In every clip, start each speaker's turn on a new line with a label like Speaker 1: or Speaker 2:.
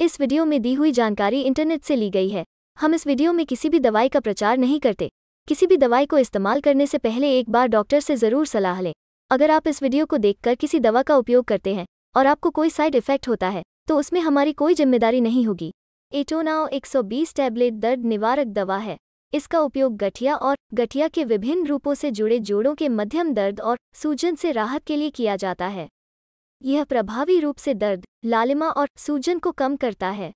Speaker 1: इस वीडियो में दी हुई जानकारी इंटरनेट से ली गई है हम इस वीडियो में किसी भी दवाई का प्रचार नहीं करते किसी भी दवाई को इस्तेमाल करने से पहले एक बार डॉक्टर से ज़रूर सलाह लें अगर आप इस वीडियो को देखकर किसी दवा का उपयोग करते हैं और आपको कोई साइड इफेक्ट होता है तो उसमें हमारी कोई जिम्मेदारी नहीं होगी एटोनाओ 120 टैबलेट दर्द निवारक दवा है इसका उपयोग गठिया और गठिया के विभिन्न रूपों से जुड़े जोड़ों के मध्यम दर्द और सूजन से राहत के लिए किया जाता है यह प्रभावी रूप से दर्द लालिमा और सूजन को कम करता है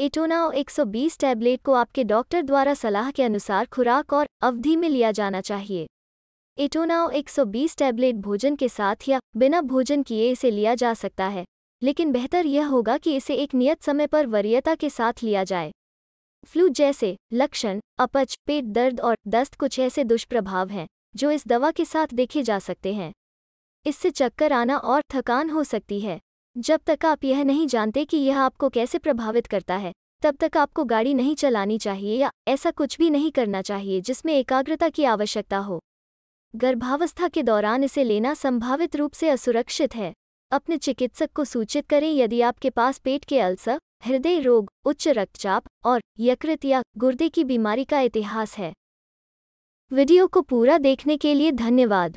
Speaker 1: एटोनाओ 120 टैबलेट को आपके डॉक्टर द्वारा सलाह के अनुसार खुराक और अवधि में लिया जाना चाहिए एटोनाओ 120 टैबलेट भोजन के साथ या बिना भोजन किए इसे लिया जा सकता है लेकिन बेहतर यह होगा कि इसे एक नियत समय पर वरीयता के साथ लिया जाए फ्लू जैसे लक्षण अपच पेट दर्द और दस्त कुछ ऐसे दुष्प्रभाव हैं जो इस दवा के साथ देखे जा सकते हैं इससे चक्कर आना और थकान हो सकती है जब तक आप यह नहीं जानते कि यह आपको कैसे प्रभावित करता है तब तक आपको गाड़ी नहीं चलानी चाहिए या ऐसा कुछ भी नहीं करना चाहिए जिसमें एकाग्रता की आवश्यकता हो गर्भावस्था के दौरान इसे लेना संभावित रूप से असुरक्षित है अपने चिकित्सक को सूचित करें यदि आपके पास पेट के अल्सर हृदय रोग उच्च रक्तचाप और यकृत या गुर्दे की बीमारी का इतिहास है वीडियो को पूरा देखने के लिए धन्यवाद